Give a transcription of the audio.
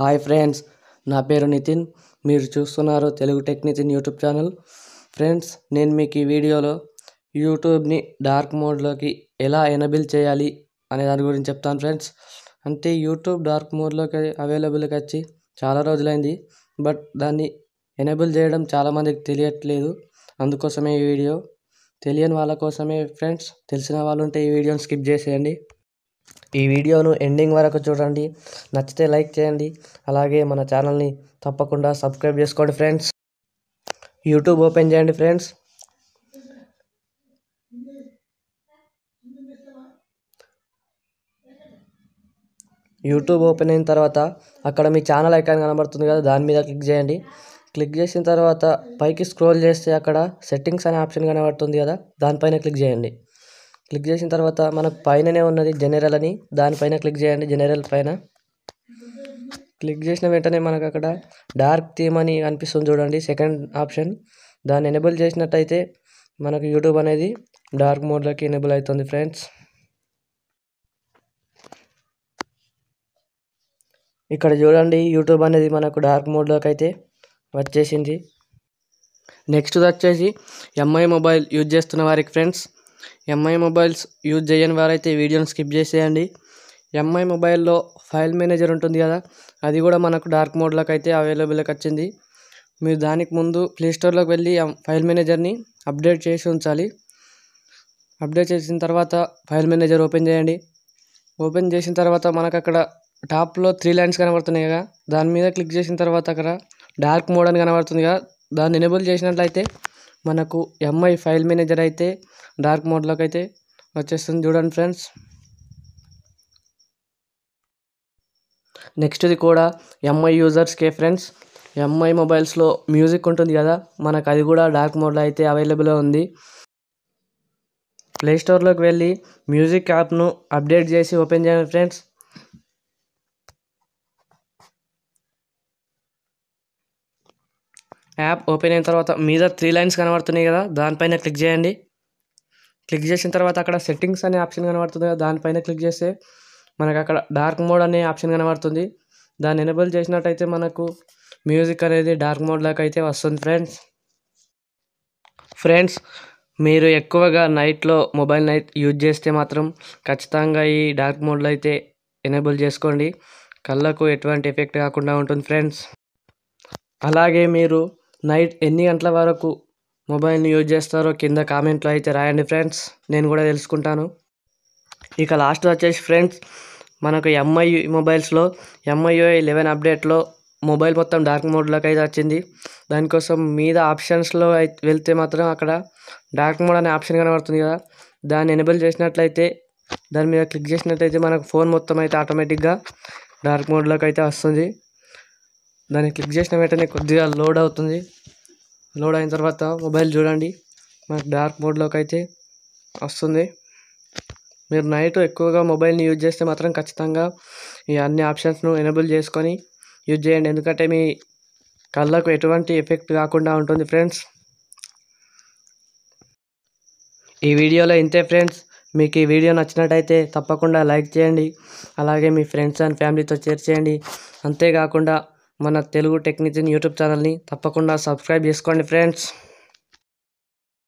hi friends నా పేరు నితిన్ మీరు చూస్తున్నారు Telugu tech Nithin YouTube channel friends నేను మీకు ఈ వీడియోలో యూట్యూబ్ని డార్క్ మోడ్లోకి ఎలా ఎనబుల్ చేయాలి అనే దాని గురించి చెప్తాను ఫ్రెండ్స్ అంటే యూట్యూబ్ డార్క్ మోడ్లోకి అవైలబుల్కి వచ్చి చాలా రోజులైంది బట్ దాన్ని ఎనబుల్ చేయడం చాలామందికి తెలియట్లేదు అందుకోసమే ఈ వీడియో తెలియని వాళ్ళ కోసమే ఫ్రెండ్స్ తెలిసిన వాళ్ళు ఉంటే ఈ వీడియోని స్కిప్ చేసేయండి ఈ వీడియోను ఎండింగ్ వరకు చూడండి నచ్చితే లైక్ చేయండి అలాగే మన ఛానల్ని తప్పకుండా సబ్స్క్రైబ్ చేసుకోండి ఫ్రెండ్స్ యూట్యూబ్ ఓపెన్ చేయండి ఫ్రెండ్స్ యూట్యూబ్ ఓపెన్ అయిన తర్వాత అక్కడ మీ ఛానల్ ఐకాన్ కనబడుతుంది కదా దాని మీద క్లిక్ చేయండి క్లిక్ చేసిన తర్వాత పైకి స్క్రోల్ చేస్తే అక్కడ సెట్టింగ్స్ అనే ఆప్షన్ కనబడుతుంది కదా దానిపైన క్లిక్ చేయండి క్లిక్ చేసిన తర్వాత మనకు పైననే ఉన్నది జనరల్ అని దానిపైన క్లిక్ చేయండి జనరల్ పైన క్లిక్ చేసిన వెంటనే మనకు అక్కడ డార్క్ థీమ్ అని అనిపిస్తుంది చూడండి సెకండ్ ఆప్షన్ దాన్ని ఎనేబుల్ చేసినట్టయితే మనకు యూట్యూబ్ అనేది డార్క్ మోడ్లోకి ఎనేబుల్ అవుతుంది ఫ్రెండ్స్ ఇక్కడ చూడండి యూట్యూబ్ అనేది మనకు డార్క్ మోడ్లోకి అయితే వచ్చేసింది నెక్స్ట్ వచ్చేసి ఎంఐ మొబైల్ యూజ్ చేస్తున్న వారికి ఫ్రెండ్స్ ఎంఐ మొబైల్స్ యూజ్ చేయని వారైతే ఈ వీడియోని స్కిప్ చేసేయండి ఎంఐ మొబైల్లో ఫైల్ మేనేజర్ ఉంటుంది కదా అది కూడా మనకు డార్క్ మోడ్లోకి అయితే అవైలబుల్కి వచ్చింది మీరు దానికి ముందు ప్లేస్టోర్లోకి వెళ్ళి ఫైల్ మేనేజర్ని అప్డేట్ చేసి ఉంచాలి అప్డేట్ చేసిన తర్వాత ఫైల్ మేనేజర్ ఓపెన్ చేయండి ఓపెన్ చేసిన తర్వాత మనకు అక్కడ టాప్లో త్రీ లైన్స్ కనబడుతున్నాయి కదా దాని మీద క్లిక్ చేసిన తర్వాత అక్కడ డార్క్ మోడ్ అని కనబడుతుంది కదా దాన్ని ఎనేబుల్ చేసినట్లయితే మనకు ఎంఐ ఫైల్ మేనేజర్ అయితే డార్క్ మోడ్లోకి అయితే వచ్చేస్తుంది చూడండి ఫ్రెండ్స్ నెక్స్ట్ది కూడా ఎంఐ యూజర్స్కే ఫ్రెండ్స్ ఎంఐ మొబైల్స్లో మ్యూజిక్ ఉంటుంది కదా మనకు అది కూడా డార్క్ మోడ్లో అయితే అవైలబుల్గా ఉంది ప్లేస్టోర్లోకి వెళ్ళి మ్యూజిక్ యాప్ను అప్డేట్ చేసి ఓపెన్ చేయండి ఫ్రెండ్స్ యాప్ ఓపెన్ అయిన తర్వాత మీద త్రీ లైన్స్ కనబడుతున్నాయి కదా దానిపైన క్లిక్ చేయండి క్లిక్ చేసిన తర్వాత అక్కడ సెట్టింగ్స్ అనే ఆప్షన్ కనబడుతుంది కదా దానిపైన క్లిక్ చేస్తే మనకు అక్కడ డార్క్ మోడ్ అనే ఆప్షన్ కనబడుతుంది దాన్ని ఎనేబుల్ చేసినట్టయితే మనకు మ్యూజిక్ అనేది డార్క్ మోడ్లోకి అయితే వస్తుంది ఫ్రెండ్స్ ఫ్రెండ్స్ మీరు ఎక్కువగా నైట్లో మొబైల్ నైట్ యూజ్ చేస్తే మాత్రం ఖచ్చితంగా ఈ డార్క్ మోడ్లో అయితే ఎనేబుల్ చేసుకోండి కళ్ళకు ఎటువంటి ఎఫెక్ట్ కాకుండా ఉంటుంది ఫ్రెండ్స్ అలాగే మీరు నైట్ ఎన్ని గంటల వరకు మొబైల్ని యూజ్ చేస్తారో కింద కామెంట్లో అయితే రాయండి ఫ్రెండ్స్ నేను కూడా తెలుసుకుంటాను ఇక లాస్ట్ వచ్చేసి ఫ్రెండ్స్ మనకు ఎంఐ మొబైల్స్లో ఎంఐఓఐ లెవెన్ అప్డేట్లో మొబైల్ మొత్తం డార్క్ మోడ్లోకి అయితే వచ్చింది దానికోసం మీద ఆప్షన్స్లో అయితే వెళ్తే మాత్రం అక్కడ డార్క్ మోడ్ అనే ఆప్షన్ కనబడుతుంది కదా దాన్ని ఎనేబుల్ చేసినట్లయితే దాని మీద క్లిక్ చేసినట్లయితే మనకు ఫోన్ మొత్తం అయితే ఆటోమేటిక్గా డార్క్ మోడ్లోకి అయితే వస్తుంది దాన్ని క్లిక్ చేసిన వెంటనే కొద్దిగా లోడ్ అవుతుంది లోడ్ అయిన తర్వాత మొబైల్ చూడండి మనకు డార్క్ మోడ్లోకి అయితే వస్తుంది మీరు నైట్ ఎక్కువగా మొబైల్ని యూజ్ చేస్తే మాత్రం ఖచ్చితంగా ఈ అన్ని ఆప్షన్స్ను ఎనేబుల్ చేసుకొని యూజ్ చేయండి ఎందుకంటే మీ కళ్ళకు ఎటువంటి ఎఫెక్ట్ కాకుండా ఉంటుంది ఫ్రెండ్స్ ఈ వీడియోలో ఇంతే ఫ్రెండ్స్ మీకు ఈ వీడియో నచ్చినట్టయితే తప్పకుండా లైక్ చేయండి అలాగే మీ ఫ్రెండ్స్ అండ్ ఫ్యామిలీతో షేర్ చేయండి అంతేకాకుండా మన తెలుగు టెక్నిజియన్ యూట్యూబ్ ఛానల్ని తప్పకుండా సబ్స్క్రైబ్ చేసుకోండి ఫ్రెండ్స్